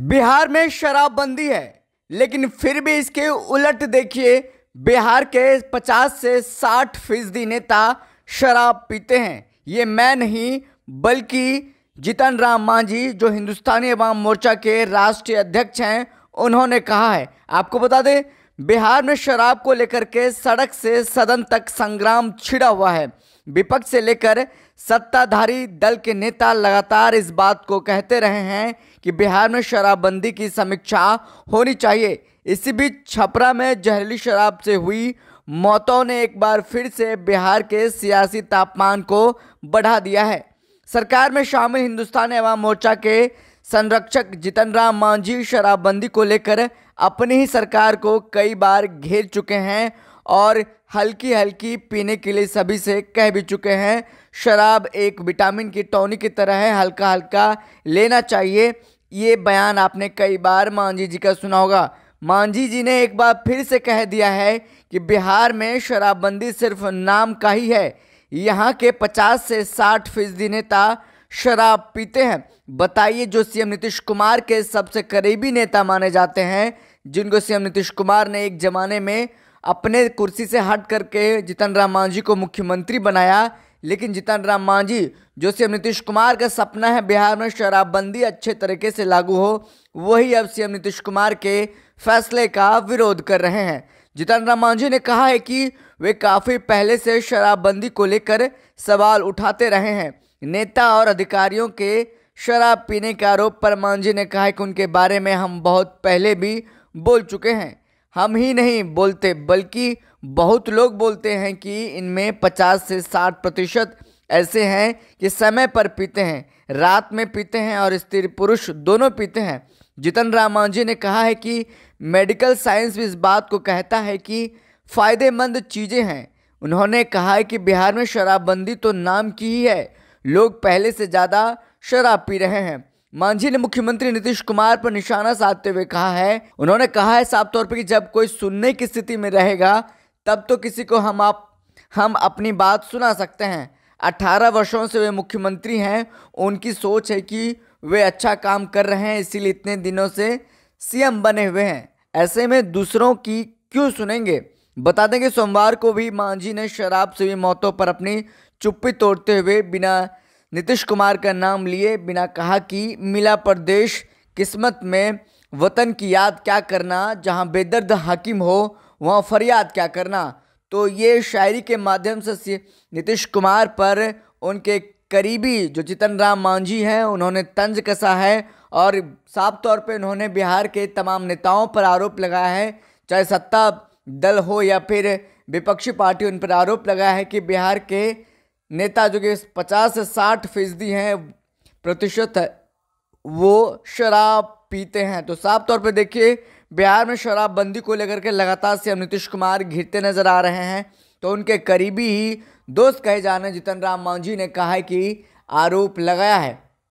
बिहार में शराबबंदी है लेकिन फिर भी इसके उलट देखिए बिहार के 50 से 60 फीसदी नेता शराब पीते हैं ये मैं नहीं बल्कि जीतन राम मांझी जो हिंदुस्तानी अवाम मोर्चा के राष्ट्रीय अध्यक्ष हैं उन्होंने कहा है आपको बता दें बिहार में शराब को लेकर के सड़क से सदन तक संग्राम छिड़ा हुआ है विपक्ष से लेकर सत्ताधारी दल के नेता लगातार इस बात को कहते रहे हैं कि बिहार में शराबबंदी की समीक्षा होनी चाहिए इसी बीच छपरा में जहरीली शराब से हुई मौतों ने एक बार फिर से बिहार के सियासी तापमान को बढ़ा दिया है सरकार में शामिल हिंदुस्तान एवं मोर्चा के संरक्षक जितन राम मांझी शराबबंदी को लेकर अपनी ही सरकार को कई बार घेर चुके हैं और हल्की हल्की पीने के लिए सभी से कह भी चुके हैं शराब एक विटामिन की टॉनिक की तरह है हल्का हल्का लेना चाहिए ये बयान आपने कई बार मांझी जी का सुना होगा मांझी जी ने एक बार फिर से कह दिया है कि बिहार में शराबबंदी सिर्फ नाम का ही है यहाँ के 50 से 60 फीसदी नेता शराब पीते हैं बताइए जो सीएम नीतीश कुमार के सबसे करीबी नेता माने जाते हैं जिनको सीएम नीतीश कुमार ने एक ज़माने में अपने कुर्सी से हट करके जीतन राम मांझी को मुख्यमंत्री बनाया लेकिन जीतन राम मांझी जो सीएम नीतीश कुमार का सपना है बिहार में शराबबंदी अच्छे तरीके से लागू हो वही अब सीएम नीतीश कुमार के फैसले का विरोध कर रहे हैं जीतन राम मांझी ने कहा है कि वे काफ़ी पहले से शराबबंदी को लेकर सवाल उठाते रहे हैं नेता और अधिकारियों के शराब पीने के आरोप पर मांझी ने कहा है कि उनके बारे में हम बहुत पहले भी बोल चुके हैं हम ही नहीं बोलते बल्कि बहुत लोग बोलते हैं कि इनमें 50 से 60 प्रतिशत ऐसे हैं कि समय पर पीते हैं रात में पीते हैं और स्त्री पुरुष दोनों पीते हैं जितन राम मांझी ने कहा है कि मेडिकल साइंस भी इस बात को कहता है कि फ़ायदेमंद चीज़ें हैं उन्होंने कहा है कि बिहार में शराबबंदी तो नाम की ही है लोग पहले से ज़्यादा शराब पी रहे हैं मांझी ने मुख्यमंत्री नीतीश कुमार पर निशाना साधते हुए कहा है उन्होंने कहा है साफ तौर पर कि जब कोई सुनने की स्थिति में रहेगा तब तो किसी को हम आप हम अपनी बात सुना सकते हैं 18 वर्षों से वे मुख्यमंत्री हैं उनकी सोच है कि वे अच्छा काम कर रहे हैं इसीलिए इतने दिनों से सीएम बने हुए हैं ऐसे में दूसरों की क्यों सुनेंगे बता दें कि सोमवार को भी मांझी ने शराब से हुई मौतों पर अपनी चुप्पी तोड़ते हुए बिना नीतीश कुमार का नाम लिए बिना कहा कि मिला प्रदेश किस्मत में वतन की याद क्या करना जहां बेदर्द हाकिम हो वहां फरियाद क्या करना तो ये शायरी के माध्यम से नीतीश कुमार पर उनके करीबी जो जितन राम मांझी हैं उन्होंने तंज कसा है और साफ तौर पे उन्होंने बिहार के तमाम नेताओं पर आरोप लगाया है चाहे सत्ता दल हो या फिर विपक्षी पार्टी उन पर आरोप लगाया है कि बिहार के नेता जो कि पचास से साठ फीसदी हैं प्रतिशत है वो शराब पीते हैं तो साफ तौर पर देखिए बिहार में शराबबंदी को लेकर के लगातार सीएम नीतीश कुमार घिरते नजर आ रहे हैं तो उनके करीबी ही दोस्त कहे जाने जितन राम मांझी ने कहा है कि आरोप लगाया है